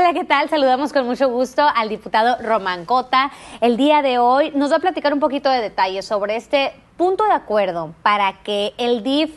Hola, ¿qué tal? Saludamos con mucho gusto al diputado Román Cota. El día de hoy nos va a platicar un poquito de detalles sobre este punto de acuerdo para que el DIF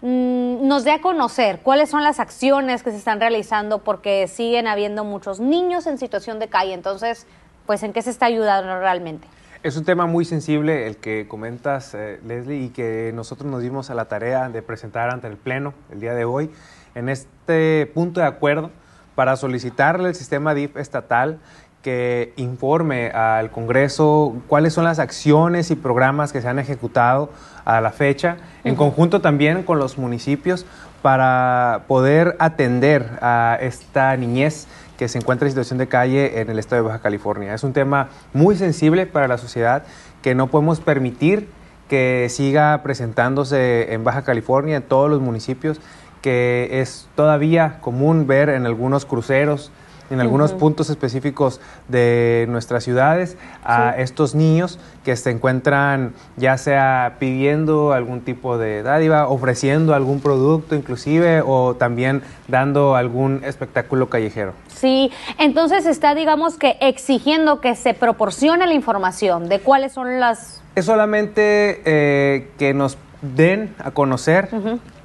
mm, nos dé a conocer cuáles son las acciones que se están realizando porque siguen habiendo muchos niños en situación de calle. Entonces, pues, ¿en qué se está ayudando realmente? Es un tema muy sensible el que comentas, eh, Leslie, y que nosotros nos dimos a la tarea de presentar ante el Pleno el día de hoy. En este punto de acuerdo para solicitarle al sistema DIF estatal que informe al Congreso cuáles son las acciones y programas que se han ejecutado a la fecha, en conjunto también con los municipios, para poder atender a esta niñez que se encuentra en situación de calle en el estado de Baja California. Es un tema muy sensible para la sociedad que no podemos permitir que siga presentándose en Baja California, en todos los municipios, que es todavía común ver en algunos cruceros, en algunos puntos específicos de nuestras ciudades a estos niños que se encuentran ya sea pidiendo algún tipo de dádiva, ofreciendo algún producto inclusive o también dando algún espectáculo callejero. Sí, entonces está digamos que exigiendo que se proporcione la información de cuáles son las... Es solamente eh, que nos den a conocer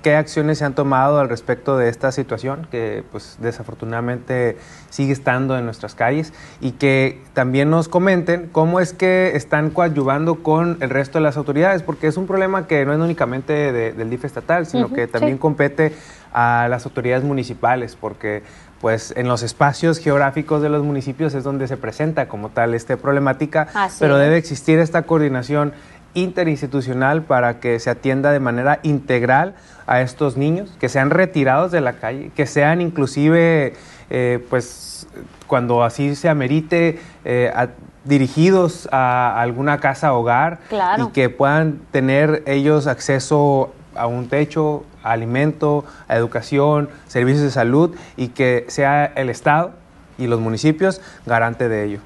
qué acciones se han tomado al respecto de esta situación que pues desafortunadamente sigue estando en nuestras calles y que también nos comenten cómo es que están coadyuvando con el resto de las autoridades porque es un problema que no es únicamente del DIF estatal sino que también compete a las autoridades municipales porque pues en los espacios geográficos de los municipios es donde se presenta como tal esta problemática, pero debe existir esta coordinación interinstitucional para que se atienda de manera integral a estos niños, que sean retirados de la calle, que sean inclusive, eh, pues, cuando así se amerite, eh, dirigidos a alguna casa hogar y que puedan tener ellos acceso a un techo, a alimento, a educación, servicios de salud y que sea el Estado y los municipios garante de ello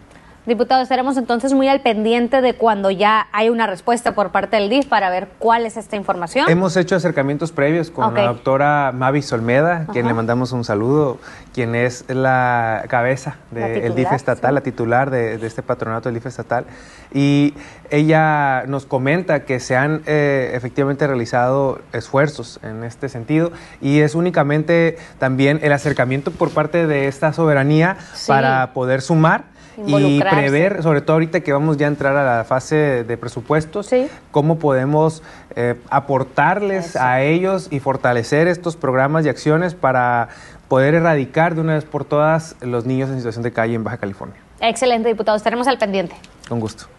diputados, estaremos entonces muy al pendiente de cuando ya hay una respuesta por parte del DIF para ver cuál es esta información. Hemos hecho acercamientos previos con la doctora Mavi Solmeda, quien le mandamos un saludo, quien es la cabeza del DIF estatal, la titular de, este patronato del DIF estatal. Y ella nos comenta que se han eh, efectivamente realizado esfuerzos en este sentido y es únicamente también el acercamiento por parte de esta soberanía para poder sumar y prever, sobre todo ahorita que vamos ya a entrar a la fase de presupuestos, cómo podemos eh, aportarles a ellos y fortalecer estos programas y acciones para poder erradicar de una vez por todas los niños en situación de calle en Baja California. Excelente, diputados. Estaremos al pendiente. Con gusto.